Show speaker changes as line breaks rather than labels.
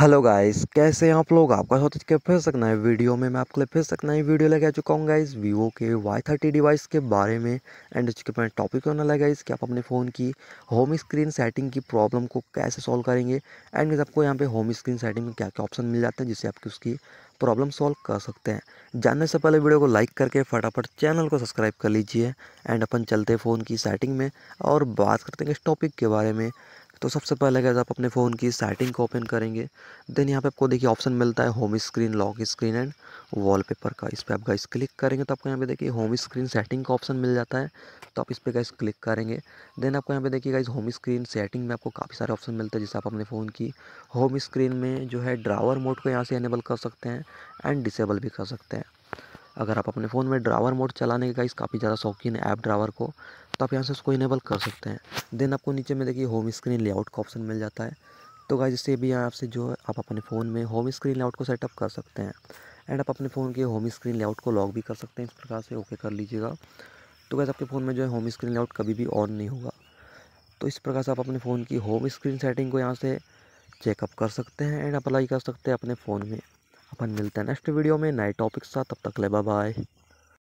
hello guys कैसे हैं आप लोग आपका स्वागत के फिर सकना है वीडियो में मैं आपके लिए फिर सकना है वीडियो लेके आ चुका हूँ गाइस वीवो के वाई थर्टी डिवाइस के बारे में एंड उसके पर टॉपिक होने लगा इस कि आप अपने फ़ोन की होम स्क्रीन सेटिंग की प्रॉब्लम को कैसे सॉल्व करेंगे एंड आपको यहाँ पे होम स्क्रीन सेटिंग में क्या क्या ऑप्शन मिल जाते हैं जिससे आपकी उसकी प्रॉब्लम सॉल्व कर सकते हैं जानने से पहले वीडियो को लाइक करके फटाफट चैनल को सब्सक्राइब कर लीजिए एंड अपन चलते फ़ोन की सेटिंग में और बात करते हैं इस टॉपिक के बारे में तो सबसे पहले गैस आप अपने फ़ोन की सेटिंग को ओपन करेंगे देन यहाँ पे आपको देखिए ऑप्शन मिलता है home screen lock screen and wallpaper का इस पर आप गैस क्लिक करेंगे तो आपको यहाँ पे देखिए होम स्क्रीन सेटिंग का ऑप्शन मिल जाता है तो आप इस पर गैस क्लिक करेंगे देन आपको यहाँ पे देखिए गाइस होम स्क्रीन सेटिंग में आपको काफ़ी सारे ऑप्शन मिलते हैं जिससे आप अपने फ़ोन की होम स्क्रीन में जो है ड्रावर मोड को यहाँ से एनेबल कर सकते हैं एंड डिसेबल भी कर सकते हैं अगर आप अपने फ़ोन में ड्रावर मोड चलाने के गाइस काफ़ी ज़्यादा शौकीन है ऐप ड्रावर को तो आप यहाँ से उसको इनेबल कर सकते हैं देन आपको नीचे में देखिए होम स्क्रीन लेआउट का ऑप्शन मिल जाता है तो गाइज इससे भी यहाँ आपसे जो है आप अपने फ़ोन में होम स्क्रीन लेआउट को सेटअप कर सकते हैं एंड आप अपने फ़ोन के होम स्क्रीन लेआउट को लॉक भी कर सकते हैं इस प्रकार से ओके कर लीजिएगा तो गैस आपके फ़ोन में जो है होम स्क्रीन लेआउट कभी भी ऑन नहीं होगा तो इस प्रकार से आप अपने फ़ोन की होम स्क्रीन सेटिंग को यहाँ से चेकअप कर सकते हैं एंड अप्लाई कर सकते हैं अपने फ़ोन में अपन मिलते हैं नेक्स्ट वीडियो में नए टॉपिक्स साथ तब तक ले बाय